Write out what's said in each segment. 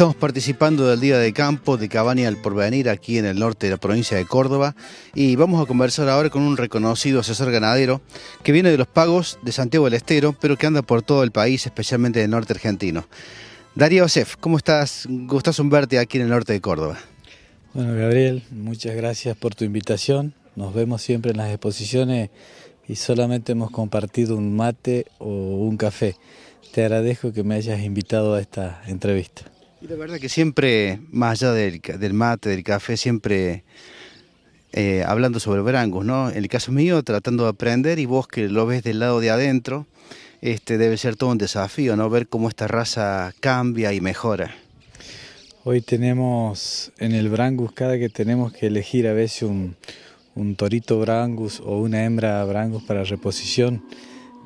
Estamos participando del Día de Campo de Cabaña al Porvenir aquí en el norte de la provincia de Córdoba y vamos a conversar ahora con un reconocido asesor ganadero que viene de los pagos de Santiago del Estero pero que anda por todo el país, especialmente del norte argentino. Darío Osef, ¿cómo estás? un verte aquí en el norte de Córdoba. Bueno, Gabriel, muchas gracias por tu invitación. Nos vemos siempre en las exposiciones y solamente hemos compartido un mate o un café. Te agradezco que me hayas invitado a esta entrevista. Y la verdad que siempre, más allá del, del mate, del café, siempre eh, hablando sobre brangus, ¿no? En el caso mío, tratando de aprender y vos que lo ves del lado de adentro, este debe ser todo un desafío, ¿no? Ver cómo esta raza cambia y mejora. Hoy tenemos en el brangus, cada que tenemos que elegir a veces un, un torito brangus o una hembra brangus para reposición,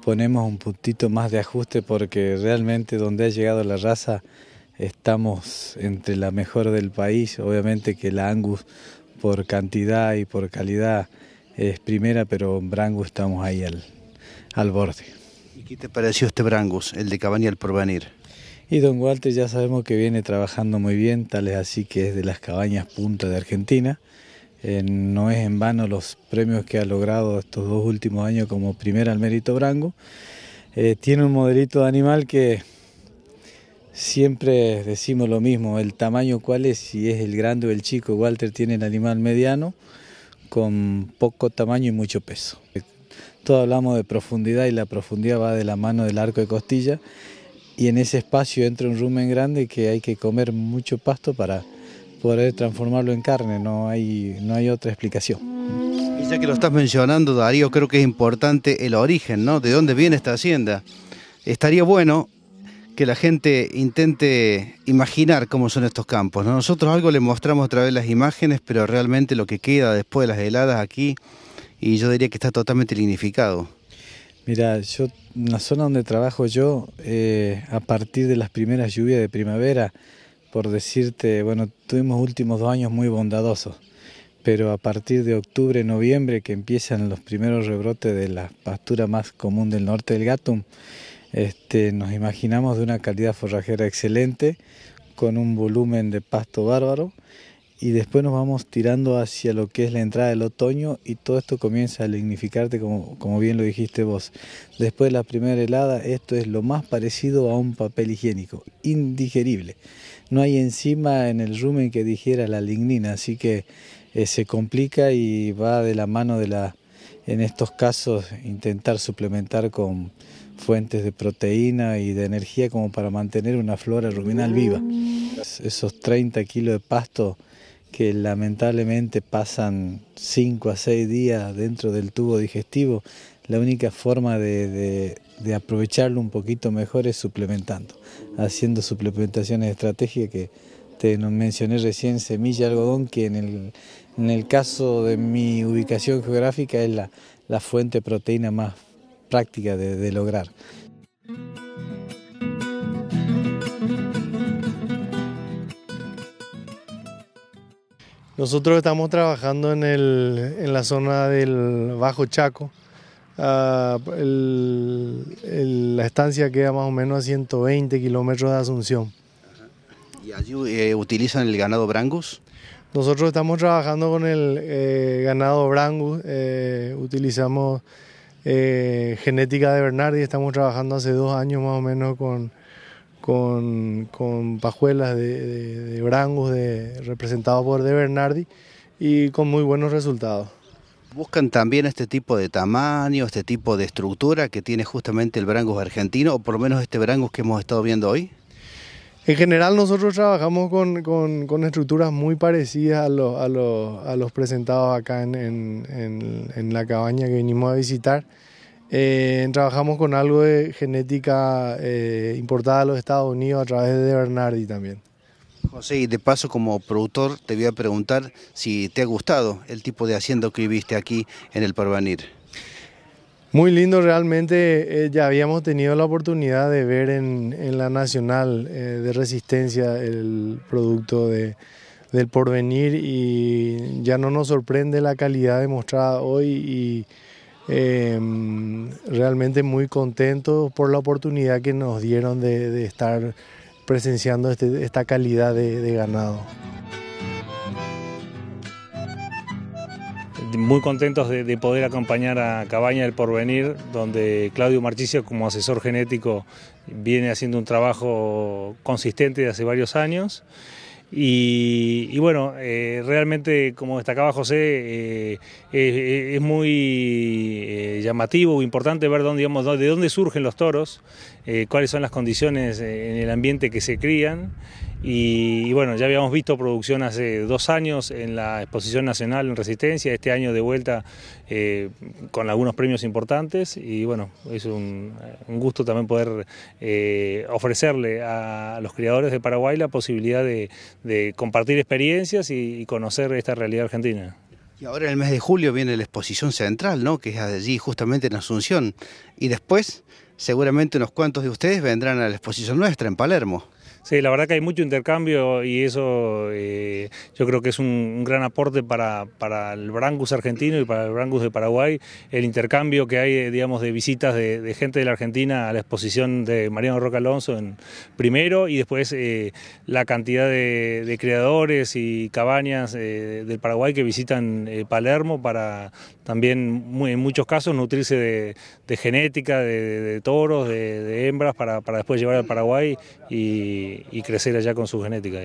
ponemos un puntito más de ajuste porque realmente donde ha llegado la raza estamos entre la mejor del país. Obviamente que la Angus por cantidad y por calidad es primera, pero en Brangus estamos ahí al, al borde. ¿Y qué te pareció este Brangus, el de Cabaña al Porvenir? Y Don Walter ya sabemos que viene trabajando muy bien, tal es así que es de las cabañas punta de Argentina. Eh, no es en vano los premios que ha logrado estos dos últimos años como primera al mérito Brango. Eh, tiene un modelito de animal que Siempre decimos lo mismo, el tamaño cuál es, si es el grande o el chico. Walter tiene el animal mediano con poco tamaño y mucho peso. Todos hablamos de profundidad y la profundidad va de la mano del arco de costilla y en ese espacio entra un rumen grande que hay que comer mucho pasto para poder transformarlo en carne, no hay, no hay otra explicación. Y ya que lo estás mencionando, Darío, creo que es importante el origen, ¿no? ¿De dónde viene esta hacienda? Estaría bueno que la gente intente imaginar cómo son estos campos. Nosotros algo le mostramos a través de las imágenes, pero realmente lo que queda después de las heladas aquí, y yo diría que está totalmente lignificado. Mira, yo en la zona donde trabajo yo, eh, a partir de las primeras lluvias de primavera, por decirte, bueno, tuvimos últimos dos años muy bondadosos, pero a partir de octubre, noviembre, que empiezan los primeros rebrotes de la pastura más común del norte del Gatum, este, nos imaginamos de una calidad forrajera excelente, con un volumen de pasto bárbaro y después nos vamos tirando hacia lo que es la entrada del otoño y todo esto comienza a lignificarte como, como, bien lo dijiste vos. Después de la primera helada esto es lo más parecido a un papel higiénico, indigerible. No hay enzima en el rumen que digiera la lignina, así que eh, se complica y va de la mano de la en estos casos intentar suplementar con fuentes de proteína y de energía como para mantener una flora ruminal viva. Esos 30 kilos de pasto que lamentablemente pasan 5 a 6 días dentro del tubo digestivo, la única forma de, de aprovecharlo un poquito mejor es suplementando, haciendo suplementaciones estratégicas que este, nos mencioné recién semilla algodón, que en el, caso de mi ubicación geográfica es la, fuente proteína más práctica de, lograr. Nosotros estamos trabajando en, la zona del Bajo Chaco. Ah, la estancia queda más o menos a 120 kilómetros de Asunción. Eh, utilizan el ganado Brangus? Nosotros estamos trabajando con el eh, ganado Brangus, eh, utilizamos genética de Bernardi, estamos trabajando hace dos años más o menos con, con, pajuelas de, Brangus de, por de Bernardi y con muy buenos resultados. ¿Buscan también este tipo de tamaño, este tipo de estructura que tiene justamente el Brangus argentino, o por lo menos este Brangus que hemos estado viendo hoy? En general nosotros trabajamos con, con, estructuras muy parecidas a los, a los, presentados acá en, en, la cabaña que vinimos a visitar. Eh, trabajamos con algo de genética eh, importada a los Estados Unidos a través de Bernardi también. José, y de paso como productor te voy a preguntar si te ha gustado el tipo de hacienda que viviste aquí en el Porvenir. Muy lindo, realmente eh, ya habíamos tenido la oportunidad de ver en, la Nacional eh, de Resistencia el producto del porvenir y ya no nos sorprende la calidad demostrada hoy y em, realmente muy contentos por la oportunidad que nos dieron de, estar presenciando este, esta calidad de ganado. muy contentos de, poder acompañar a Cabaña del Porvenir, donde Claudio Marchicio como asesor genético viene haciendo un trabajo consistente de hace varios años. Y, bueno, eh, realmente como destacaba José, eh, es, muy eh, llamativo, importante ver dónde, de dónde surgen los toros, cuáles son las condiciones en el ambiente que se crían y, bueno, ya habíamos visto producción hace dos años en la Exposición Nacional en Resistencia, este año de vuelta eh, con algunos premios importantes y bueno, es un, eh, gusto también poder eh, ofrecerle a los criadores de Paraguay la posibilidad de, compartir experiencias y, conocer esta realidad argentina. Y ahora en el mes de julio viene la exposición central, ¿no? Que es allí justamente en Asunción. Y después, seguramente unos cuantos de ustedes vendrán a la exposición nuestra en Palermo. Sí, la verdad que hay mucho intercambio y eso eh, yo creo que es un, gran aporte para, para, el Brangus argentino y para el Brangus de Paraguay, el intercambio que hay, eh, digamos, de visitas de, gente de la Argentina a la exposición de Mariano Roca Alonso en primero y después eh, la cantidad de, de, creadores y cabañas del Paraguay que visitan Palermo para también en muchos casos nutrirse de, genética, de, toros, de, hembras para, para después llevar al Paraguay y y, crecer allá con su genética.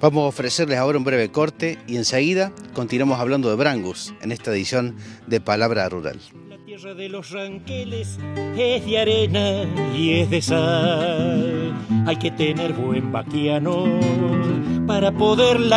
Vamos a ofrecerles ahora un breve corte y enseguida continuamos hablando de Brangus en esta edición de Palabra Rural. La tierra de los ranqueles es de arena y es de sal. Hay que tener buen vaquiano para poderla